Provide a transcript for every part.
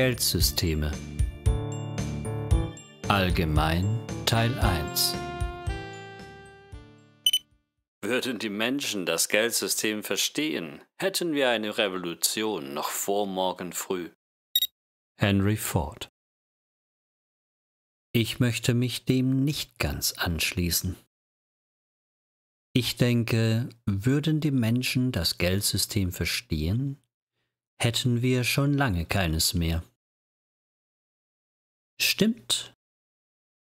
Geldsysteme. Allgemein Teil 1 Würden die Menschen das Geldsystem verstehen, hätten wir eine Revolution noch vor morgen früh. Henry Ford Ich möchte mich dem nicht ganz anschließen. Ich denke, würden die Menschen das Geldsystem verstehen, hätten wir schon lange keines mehr. Stimmt.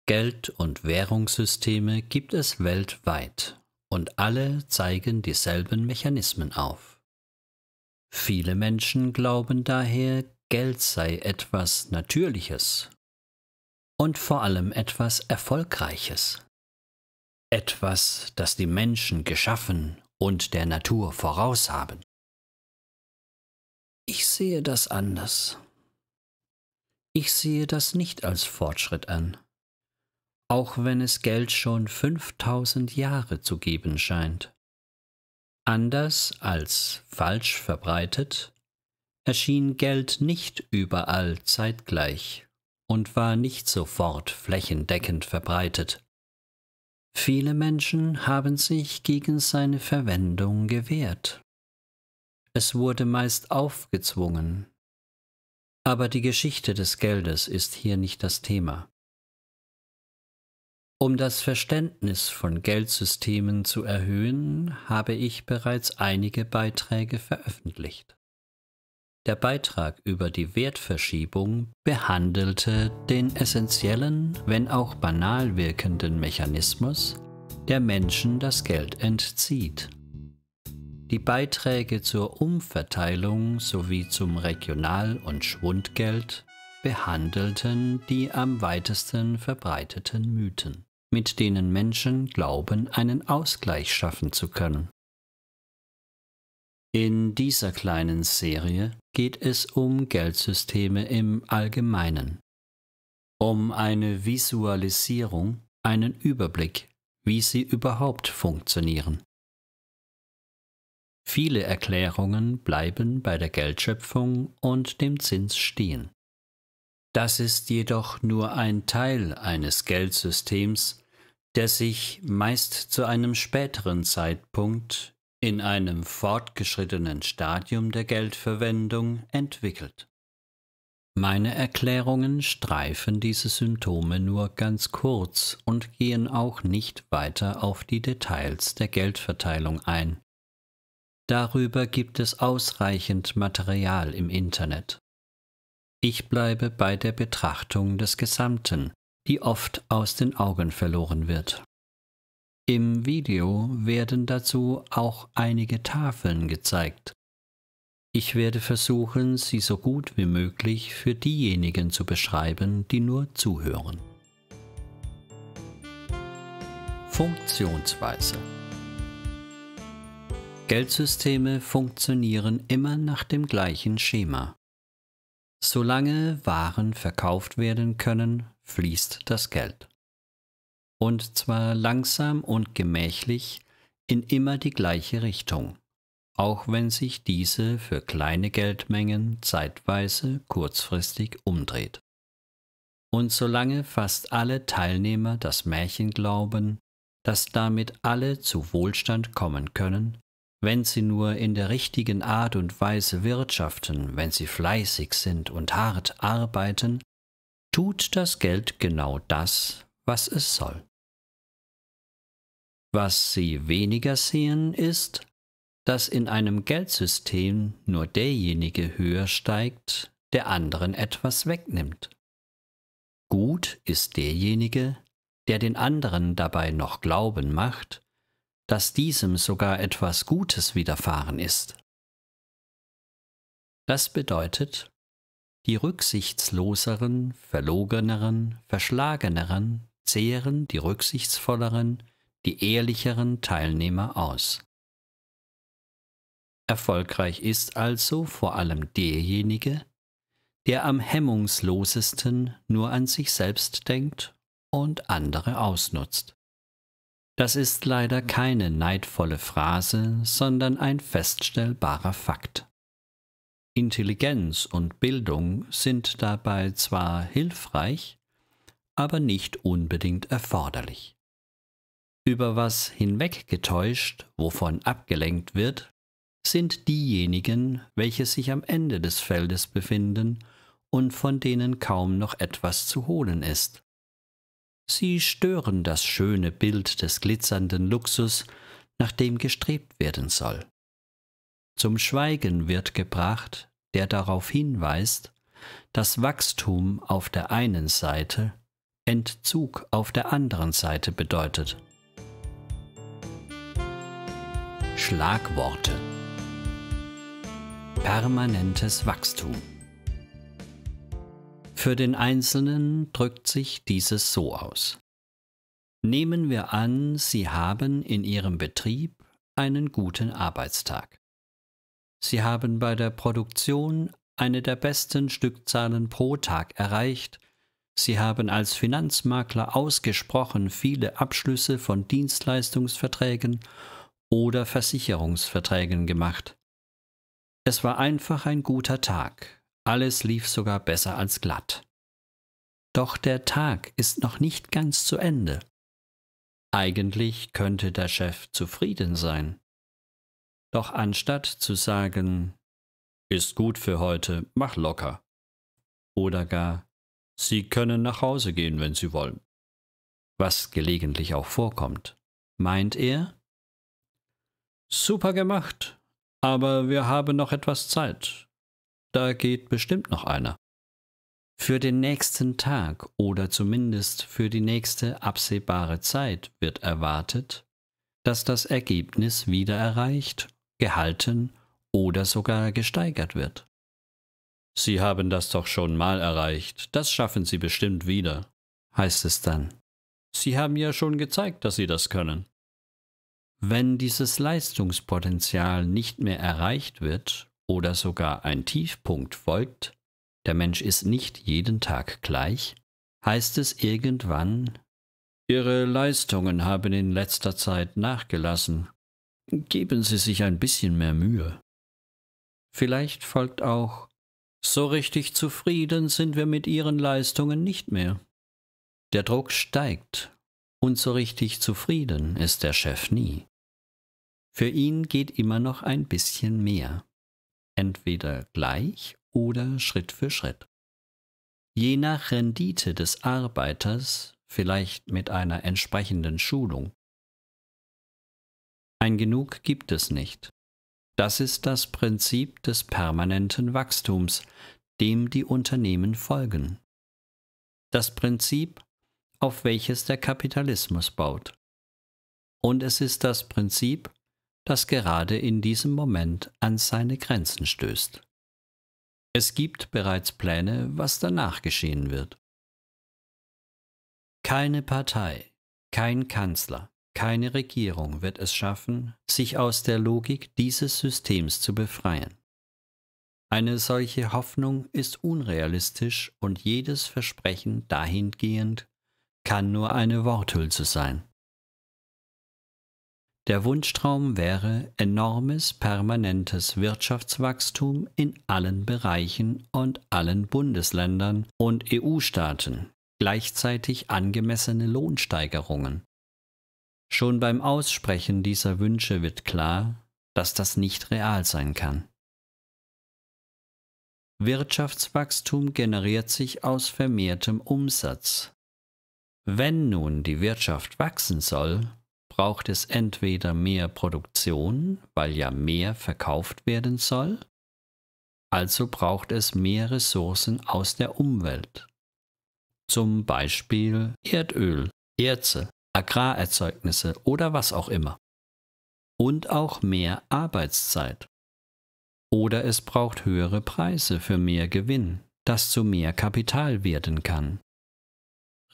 Geld- und Währungssysteme gibt es weltweit und alle zeigen dieselben Mechanismen auf. Viele Menschen glauben daher, Geld sei etwas Natürliches und vor allem etwas Erfolgreiches. Etwas, das die Menschen geschaffen und der Natur voraus haben. Ich sehe das anders. Ich sehe das nicht als Fortschritt an, auch wenn es Geld schon 5000 Jahre zu geben scheint. Anders als falsch verbreitet, erschien Geld nicht überall zeitgleich und war nicht sofort flächendeckend verbreitet. Viele Menschen haben sich gegen seine Verwendung gewehrt es wurde meist aufgezwungen. Aber die Geschichte des Geldes ist hier nicht das Thema. Um das Verständnis von Geldsystemen zu erhöhen, habe ich bereits einige Beiträge veröffentlicht. Der Beitrag über die Wertverschiebung behandelte den essentiellen, wenn auch banal wirkenden Mechanismus, der Menschen das Geld entzieht. Die Beiträge zur Umverteilung sowie zum Regional- und Schwundgeld behandelten die am weitesten verbreiteten Mythen, mit denen Menschen glauben, einen Ausgleich schaffen zu können. In dieser kleinen Serie geht es um Geldsysteme im Allgemeinen, um eine Visualisierung, einen Überblick, wie sie überhaupt funktionieren. Viele Erklärungen bleiben bei der Geldschöpfung und dem Zins stehen. Das ist jedoch nur ein Teil eines Geldsystems, der sich meist zu einem späteren Zeitpunkt in einem fortgeschrittenen Stadium der Geldverwendung entwickelt. Meine Erklärungen streifen diese Symptome nur ganz kurz und gehen auch nicht weiter auf die Details der Geldverteilung ein. Darüber gibt es ausreichend Material im Internet. Ich bleibe bei der Betrachtung des Gesamten, die oft aus den Augen verloren wird. Im Video werden dazu auch einige Tafeln gezeigt. Ich werde versuchen, sie so gut wie möglich für diejenigen zu beschreiben, die nur zuhören. Funktionsweise Geldsysteme funktionieren immer nach dem gleichen Schema. Solange Waren verkauft werden können, fließt das Geld. Und zwar langsam und gemächlich in immer die gleiche Richtung, auch wenn sich diese für kleine Geldmengen zeitweise kurzfristig umdreht. Und solange fast alle Teilnehmer das Märchen glauben, dass damit alle zu Wohlstand kommen können, wenn sie nur in der richtigen Art und Weise wirtschaften, wenn sie fleißig sind und hart arbeiten, tut das Geld genau das, was es soll. Was sie weniger sehen, ist, dass in einem Geldsystem nur derjenige höher steigt, der anderen etwas wegnimmt. Gut ist derjenige, der den anderen dabei noch glauben macht, dass diesem sogar etwas Gutes widerfahren ist. Das bedeutet, die rücksichtsloseren, verlogeneren, verschlageneren zehren die rücksichtsvolleren, die ehrlicheren Teilnehmer aus. Erfolgreich ist also vor allem derjenige, der am hemmungslosesten nur an sich selbst denkt und andere ausnutzt. Das ist leider keine neidvolle Phrase, sondern ein feststellbarer Fakt. Intelligenz und Bildung sind dabei zwar hilfreich, aber nicht unbedingt erforderlich. Über was hinweggetäuscht, wovon abgelenkt wird, sind diejenigen, welche sich am Ende des Feldes befinden und von denen kaum noch etwas zu holen ist. Sie stören das schöne Bild des glitzernden Luxus, nach dem gestrebt werden soll. Zum Schweigen wird gebracht, der darauf hinweist, dass Wachstum auf der einen Seite Entzug auf der anderen Seite bedeutet. Schlagworte Permanentes Wachstum für den Einzelnen drückt sich dieses so aus. Nehmen wir an, Sie haben in Ihrem Betrieb einen guten Arbeitstag. Sie haben bei der Produktion eine der besten Stückzahlen pro Tag erreicht, Sie haben als Finanzmakler ausgesprochen viele Abschlüsse von Dienstleistungsverträgen oder Versicherungsverträgen gemacht. Es war einfach ein guter Tag, alles lief sogar besser als glatt. Doch der Tag ist noch nicht ganz zu Ende. Eigentlich könnte der Chef zufrieden sein. Doch anstatt zu sagen, ist gut für heute, mach locker. Oder gar, Sie können nach Hause gehen, wenn Sie wollen. Was gelegentlich auch vorkommt, meint er, Super gemacht, aber wir haben noch etwas Zeit. Da geht bestimmt noch einer. Für den nächsten Tag oder zumindest für die nächste absehbare Zeit wird erwartet, dass das Ergebnis wieder erreicht, gehalten oder sogar gesteigert wird. Sie haben das doch schon mal erreicht, das schaffen Sie bestimmt wieder, heißt es dann. Sie haben ja schon gezeigt, dass Sie das können. Wenn dieses Leistungspotenzial nicht mehr erreicht wird, oder sogar ein Tiefpunkt folgt, der Mensch ist nicht jeden Tag gleich, heißt es irgendwann, Ihre Leistungen haben in letzter Zeit nachgelassen, geben Sie sich ein bisschen mehr Mühe. Vielleicht folgt auch, so richtig zufrieden sind wir mit Ihren Leistungen nicht mehr. Der Druck steigt und so richtig zufrieden ist der Chef nie. Für ihn geht immer noch ein bisschen mehr entweder gleich oder Schritt für Schritt. Je nach Rendite des Arbeiters, vielleicht mit einer entsprechenden Schulung. Ein Genug gibt es nicht. Das ist das Prinzip des permanenten Wachstums, dem die Unternehmen folgen. Das Prinzip, auf welches der Kapitalismus baut. Und es ist das Prinzip, das gerade in diesem Moment an seine Grenzen stößt. Es gibt bereits Pläne, was danach geschehen wird. Keine Partei, kein Kanzler, keine Regierung wird es schaffen, sich aus der Logik dieses Systems zu befreien. Eine solche Hoffnung ist unrealistisch und jedes Versprechen dahingehend kann nur eine Worthülse sein. Der Wunschtraum wäre enormes permanentes Wirtschaftswachstum in allen Bereichen und allen Bundesländern und EU-Staaten, gleichzeitig angemessene Lohnsteigerungen. Schon beim Aussprechen dieser Wünsche wird klar, dass das nicht real sein kann. Wirtschaftswachstum generiert sich aus vermehrtem Umsatz. Wenn nun die Wirtschaft wachsen soll, braucht es entweder mehr Produktion, weil ja mehr verkauft werden soll, also braucht es mehr Ressourcen aus der Umwelt, zum Beispiel Erdöl, Erze, Agrarerzeugnisse oder was auch immer. Und auch mehr Arbeitszeit. Oder es braucht höhere Preise für mehr Gewinn, das zu mehr Kapital werden kann.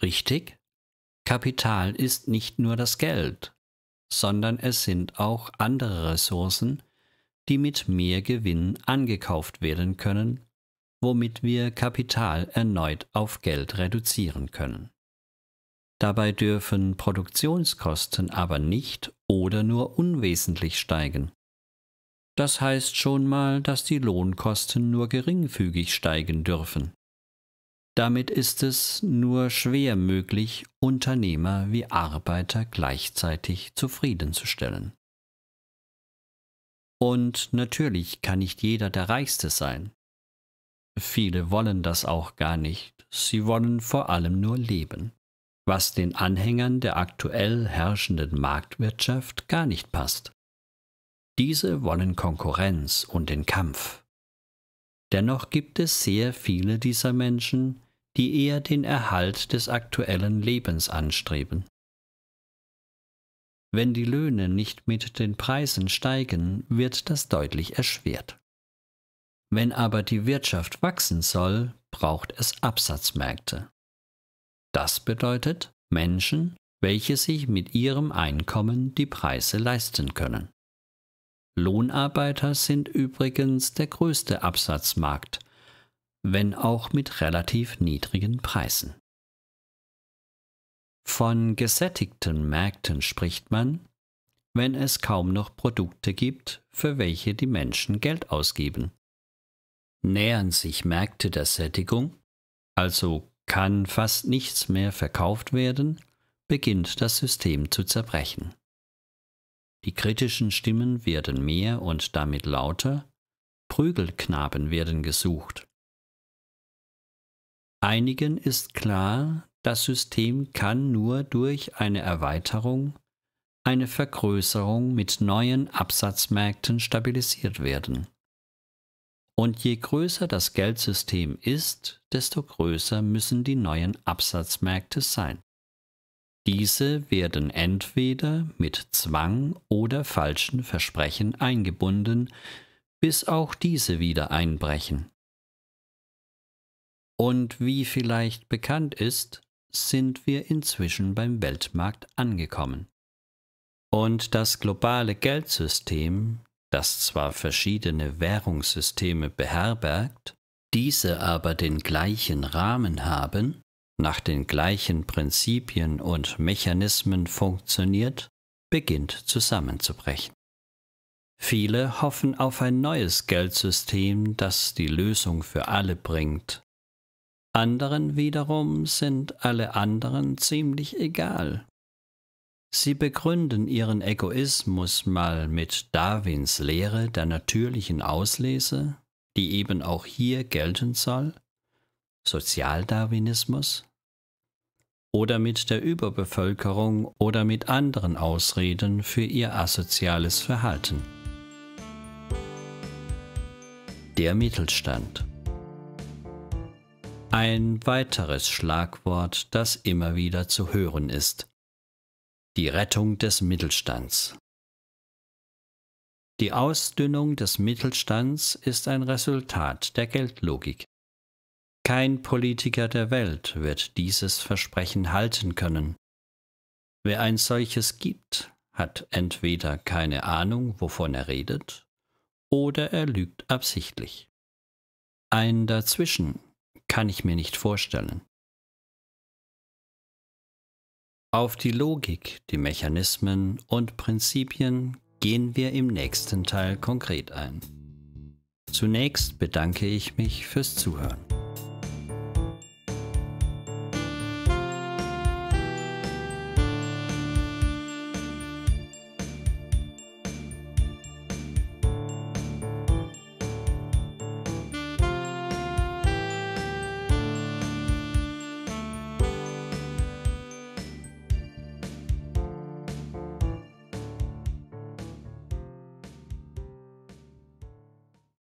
Richtig? Kapital ist nicht nur das Geld, sondern es sind auch andere Ressourcen, die mit mehr Gewinn angekauft werden können, womit wir Kapital erneut auf Geld reduzieren können. Dabei dürfen Produktionskosten aber nicht oder nur unwesentlich steigen. Das heißt schon mal, dass die Lohnkosten nur geringfügig steigen dürfen. Damit ist es nur schwer möglich, Unternehmer wie Arbeiter gleichzeitig zufriedenzustellen. Und natürlich kann nicht jeder der Reichste sein. Viele wollen das auch gar nicht, sie wollen vor allem nur leben, was den Anhängern der aktuell herrschenden Marktwirtschaft gar nicht passt. Diese wollen Konkurrenz und den Kampf. Dennoch gibt es sehr viele dieser Menschen, die eher den Erhalt des aktuellen Lebens anstreben. Wenn die Löhne nicht mit den Preisen steigen, wird das deutlich erschwert. Wenn aber die Wirtschaft wachsen soll, braucht es Absatzmärkte. Das bedeutet Menschen, welche sich mit ihrem Einkommen die Preise leisten können. Lohnarbeiter sind übrigens der größte Absatzmarkt, wenn auch mit relativ niedrigen Preisen. Von gesättigten Märkten spricht man, wenn es kaum noch Produkte gibt, für welche die Menschen Geld ausgeben. Nähern sich Märkte der Sättigung, also kann fast nichts mehr verkauft werden, beginnt das System zu zerbrechen. Die kritischen Stimmen werden mehr und damit lauter, Prügelknaben werden gesucht. Einigen ist klar, das System kann nur durch eine Erweiterung, eine Vergrößerung mit neuen Absatzmärkten stabilisiert werden. Und je größer das Geldsystem ist, desto größer müssen die neuen Absatzmärkte sein. Diese werden entweder mit Zwang oder falschen Versprechen eingebunden, bis auch diese wieder einbrechen. Und wie vielleicht bekannt ist, sind wir inzwischen beim Weltmarkt angekommen. Und das globale Geldsystem, das zwar verschiedene Währungssysteme beherbergt, diese aber den gleichen Rahmen haben, nach den gleichen Prinzipien und Mechanismen funktioniert, beginnt zusammenzubrechen. Viele hoffen auf ein neues Geldsystem, das die Lösung für alle bringt. Anderen wiederum sind alle anderen ziemlich egal. Sie begründen ihren Egoismus mal mit Darwins Lehre der natürlichen Auslese, die eben auch hier gelten soll, Sozialdarwinismus oder mit der Überbevölkerung oder mit anderen Ausreden für ihr asoziales Verhalten. Der Mittelstand. Ein weiteres Schlagwort, das immer wieder zu hören ist. Die Rettung des Mittelstands. Die Ausdünnung des Mittelstands ist ein Resultat der Geldlogik. Kein Politiker der Welt wird dieses Versprechen halten können. Wer ein solches gibt, hat entweder keine Ahnung, wovon er redet, oder er lügt absichtlich. Ein Dazwischen kann ich mir nicht vorstellen. Auf die Logik, die Mechanismen und Prinzipien gehen wir im nächsten Teil konkret ein. Zunächst bedanke ich mich fürs Zuhören.